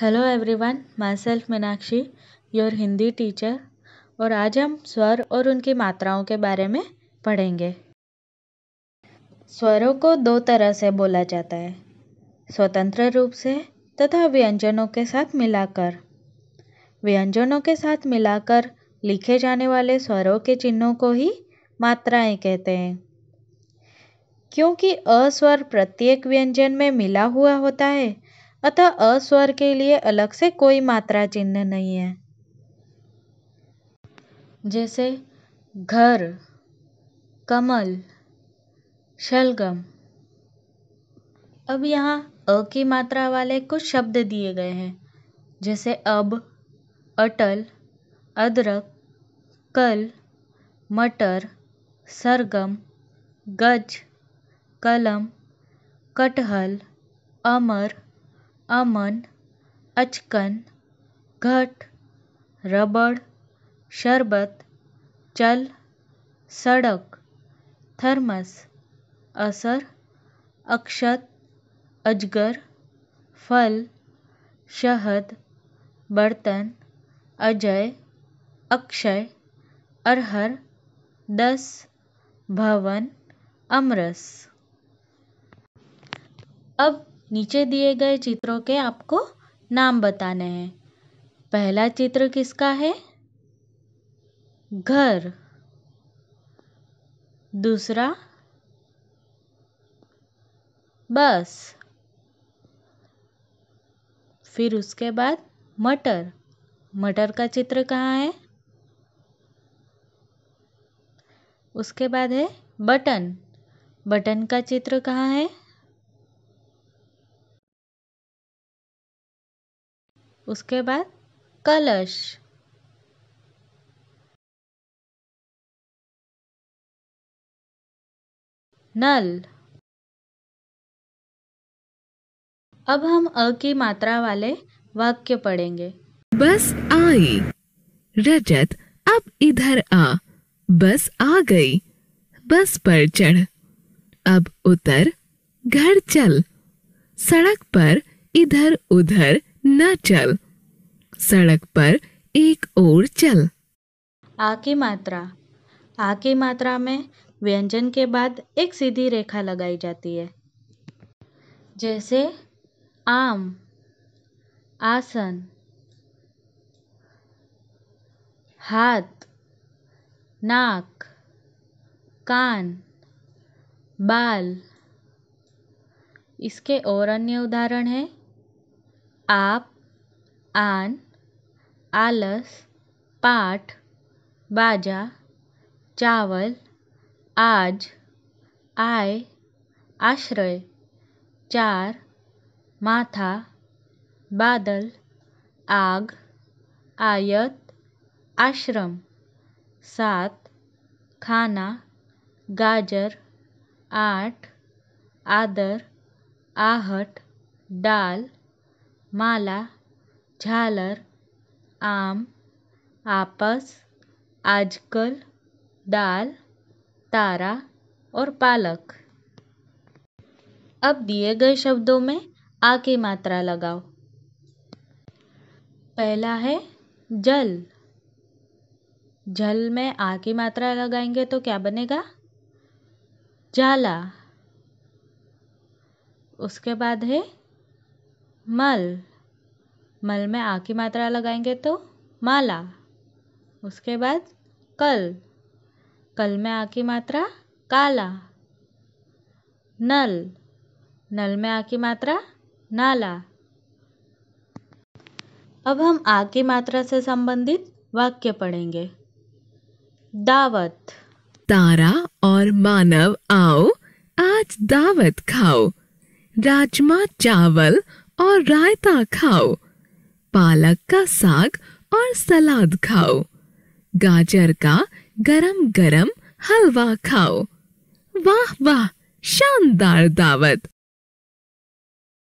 hello everyone myself Meenakshi your Hindi teacher और आज हम स्वर और उनकी मात्राओं के बारे में पढ़ेंगे स्वरों को दो तरह से बोला जाता है स्वतंत्र रूप से तथा व्यंजनों के साथ मिलाकर व्यंजनों के साथ मिलाकर लिखे जाने वाले स्वरों के चिन्हों को ही मात्राएं कहते हैं क्योंकि अस्वर प्रत्येक व्यंजन में मिला हुआ होता है अतः अस्वर के लिए अलग से कोई मात्रा चिन्ह नहीं है जैसे घर कमल शलगम अब यहाँ अ की मात्रा वाले कुछ शब्द दिए गए हैं जैसे अब अटल अदरक कल मटर सरगम गज कलम कटहल अमर अमन अचकन घट रबड़ शरबत चल सड़क थर्मस असर अक्षत अजगर फल शहद बर्तन अजय अक्षय अरहर दस भवन अमरस अब नीचे दिए गए चित्रों के आपको नाम बताने हैं पहला चित्र किसका है घर दूसरा बस फिर उसके बाद मटर मटर का चित्र कहाँ है उसके बाद है बटन बटन का चित्र कहाँ है उसके बाद कलश नल अब हम अ की मात्रा वाले वाक्य पढ़ेंगे बस आई रजत अब इधर आ बस आ गई बस पर चढ़ अब उतर घर चल सड़क पर इधर उधर न चल सड़क पर एक ओर चल आ की मात्रा आ की मात्रा में व्यंजन के बाद एक सीधी रेखा लगाई जाती है जैसे आम आसन हाथ नाक कान बाल इसके और अन्य उदाहरण हैं आप आन आलस पाठ बाजा चावल आज आय आश्रय चार माथा बादल आग आयत आश्रम सात खाना गाजर आठ आदर आहट डाल माला झालर आम आपस आजकल दाल तारा और पालक अब दिए गए शब्दों में आ की मात्रा लगाओ पहला है जल जल में आ की मात्रा लगाएंगे तो क्या बनेगा जाला उसके बाद है मल मल में आ की मात्रा लगाएंगे तो माला उसके बाद कल कल में आ की मात्रा काला नल नल में आ की मात्रा नाला अब हम आ की मात्रा से संबंधित वाक्य पढ़ेंगे दावत तारा और मानव आओ आज दावत खाओ राजमा चावल और रायता खाओ पालक का साग और सलाद खाओ गाजर का गरम गरम हलवा खाओ वाह वाह शानदार दावत